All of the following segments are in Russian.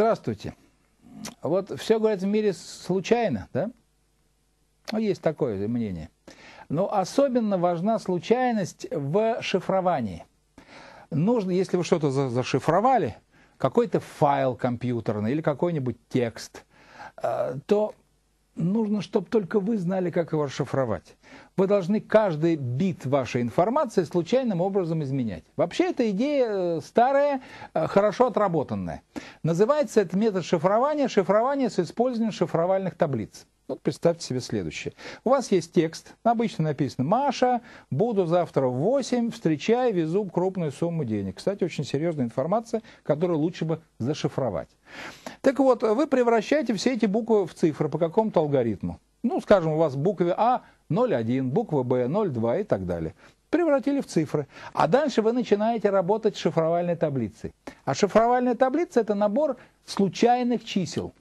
Здравствуйте. Вот все, говорят, в мире случайно, да? Ну, есть такое мнение. Но особенно важна случайность в шифровании. Нужно, если вы что-то за зашифровали, какой-то файл компьютерный или какой-нибудь текст, э, то нужно, чтобы только вы знали, как его расшифровать вы должны каждый бит вашей информации случайным образом изменять. Вообще эта идея э, старая, э, хорошо отработанная. Называется этот метод шифрования шифрование с использованием шифровальных таблиц. Вот представьте себе следующее. У вас есть текст, обычно написано «Маша, буду завтра в 8, встречая везу крупную сумму денег». Кстати, очень серьезная информация, которую лучше бы зашифровать. Так вот, вы превращаете все эти буквы в цифры по какому-то алгоритму. Ну, скажем, у вас буквы А 0,1, буква Б, 0,2 и так далее. Превратили в цифры. А дальше вы начинаете работать с шифровальной таблицей. А шифровальная таблица – это набор случайных чисел.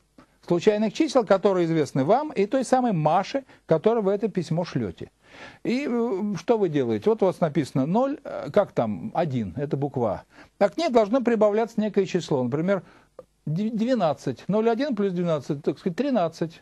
Случайных чисел, которые известны вам, и той самой Маше, которой вы это письмо шлете. И э, что вы делаете? Вот у вас написано 0, э, как там, 1, это буква А. А к ней должно прибавляться некое число, например, 12. 0,1 плюс 12, так сказать, 13.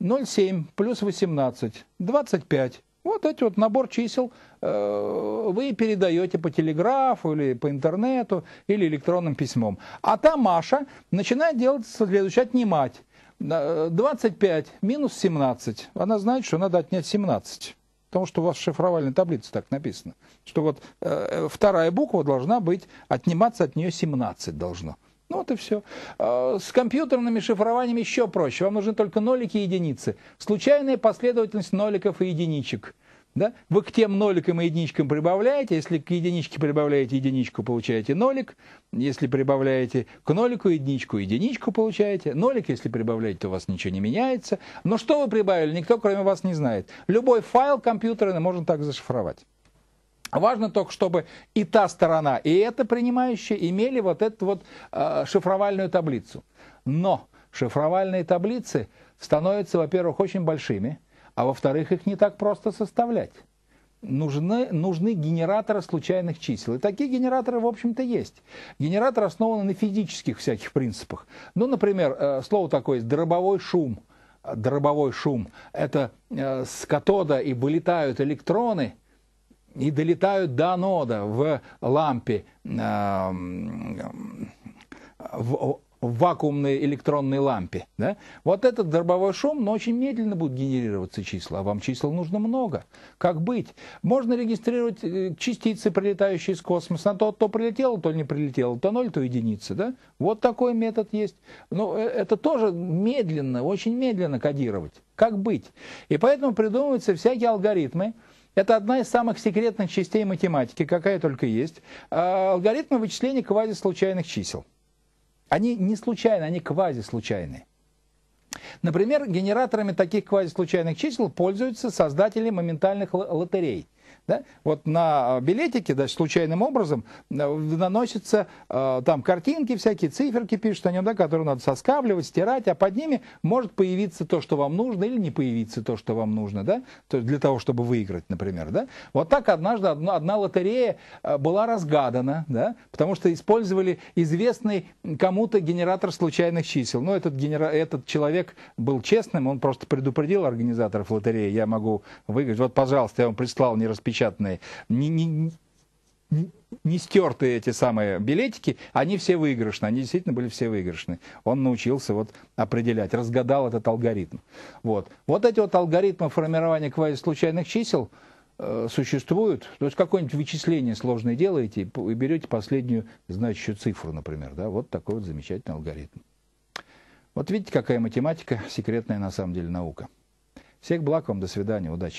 0,7 плюс 18, 25. Вот эти вот набор чисел э, вы передаете по телеграфу или по интернету или электронным письмом. А та Маша начинает делать следующее, отнимать. 25 э, минус 17, она знает, что надо отнять 17. Потому что у вас в шифровальной таблице так написано. Что вот э, вторая буква должна быть, отниматься от нее 17 должно. Ну вот и все. А, с компьютерными шифрованиями еще проще. Вам нужны только нолики и единицы. Случайная последовательность ноликов и единичек. Да? Вы к тем ноликам и единичкам прибавляете, если к единичке прибавляете единичку, получаете нолик, если прибавляете к нолику единичку, единичку получаете, нолик, если прибавляете, то у вас ничего не меняется. Но что вы прибавили, никто кроме вас не знает. Любой файл компьютерный можно так зашифровать. Важно только, чтобы и та сторона, и это принимающая имели вот эту вот э, шифровальную таблицу. Но шифровальные таблицы становятся, во-первых, очень большими, а во-вторых, их не так просто составлять. Нужны, нужны генераторы случайных чисел. И такие генераторы, в общем-то, есть. Генератор основан на физических всяких принципах. Ну, например, э, слово такое «дробовой шум». Дробовой шум – это э, с катода и вылетают электроны – и долетают до анода в лампе, э, в вакуумной электронной лампе. Да? Вот этот дробовой шум, но очень медленно будут генерироваться числа, а вам чисел нужно много. Как быть? Можно регистрировать э, частицы, прилетающие из космоса. На то, то прилетело, то не прилетело, то ноль, то единица. Да? Вот такой метод есть. Но ну, э, это тоже медленно, очень медленно кодировать. Как быть? И поэтому придумываются всякие алгоритмы, это одна из самых секретных частей математики, какая только есть. А, алгоритмы вычисления квазислучайных чисел. Они не случайны, они квазислучайные. Например, генераторами таких квазислучайных чисел пользуются создатели моментальных лотерей – да? Вот на а, билетике, да, случайным образом, э, наносятся э, там картинки всякие, циферки пишут о нем, да, которые надо соскабливать, стирать, а под ними может появиться то, что вам нужно, или не появиться то, что вам нужно, да, то есть для того, чтобы выиграть, например, да. Вот так однажды одна, одна лотерея э, была разгадана, да, потому что использовали известный кому-то генератор случайных чисел. Но ну, этот, генера... этот человек был честным, он просто предупредил организаторов лотереи, я могу выиграть, вот, пожалуйста, я вам прислал не распечатанные, не, не, не стертые эти самые билетики, они все выигрышны, они действительно были все выигрышны. Он научился вот определять, разгадал этот алгоритм. Вот, вот эти вот алгоритмы формирования квази-случайных чисел э, существуют. То есть какое-нибудь вычисление сложное делаете и берете последнюю значащую цифру, например. Да? Вот такой вот замечательный алгоритм. Вот видите, какая математика, секретная на самом деле наука. Всех благ вам, до свидания, удачи.